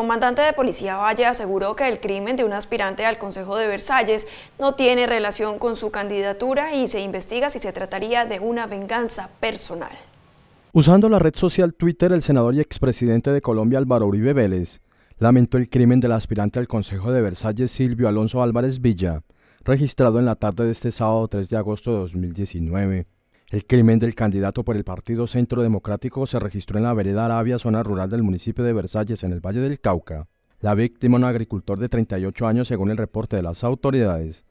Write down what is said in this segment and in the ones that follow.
comandante de policía Valle aseguró que el crimen de un aspirante al Consejo de Versalles no tiene relación con su candidatura y se investiga si se trataría de una venganza personal. Usando la red social Twitter, el senador y expresidente de Colombia Álvaro Uribe Vélez lamentó el crimen del aspirante al Consejo de Versalles Silvio Alonso Álvarez Villa, registrado en la tarde de este sábado 3 de agosto de 2019. El crimen del candidato por el Partido Centro Democrático se registró en la vereda Arabia, zona rural del municipio de Versalles, en el Valle del Cauca. La víctima, un agricultor de 38 años, según el reporte de las autoridades,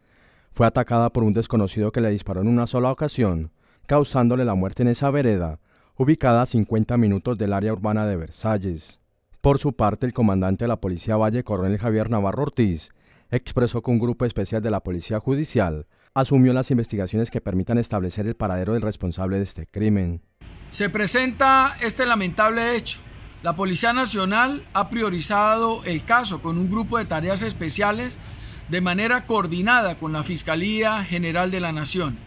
fue atacada por un desconocido que le disparó en una sola ocasión, causándole la muerte en esa vereda, ubicada a 50 minutos del área urbana de Versalles. Por su parte, el comandante de la Policía Valle, coronel Javier Navarro Ortiz, expresó que un grupo especial de la Policía Judicial asumió las investigaciones que permitan establecer el paradero del responsable de este crimen. Se presenta este lamentable hecho. La Policía Nacional ha priorizado el caso con un grupo de tareas especiales de manera coordinada con la Fiscalía General de la Nación.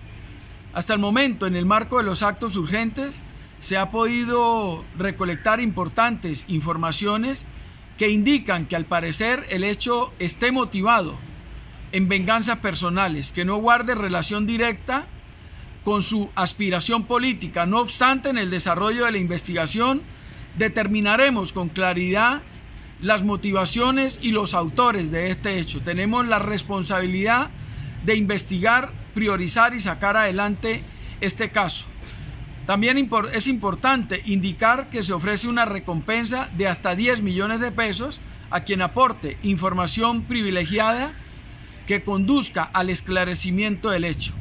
Hasta el momento, en el marco de los actos urgentes, se ha podido recolectar importantes informaciones que indican que al parecer el hecho esté motivado en venganzas personales, que no guarde relación directa con su aspiración política. No obstante, en el desarrollo de la investigación determinaremos con claridad las motivaciones y los autores de este hecho. Tenemos la responsabilidad de investigar, priorizar y sacar adelante este caso. También es importante indicar que se ofrece una recompensa de hasta 10 millones de pesos a quien aporte información privilegiada que conduzca al esclarecimiento del hecho.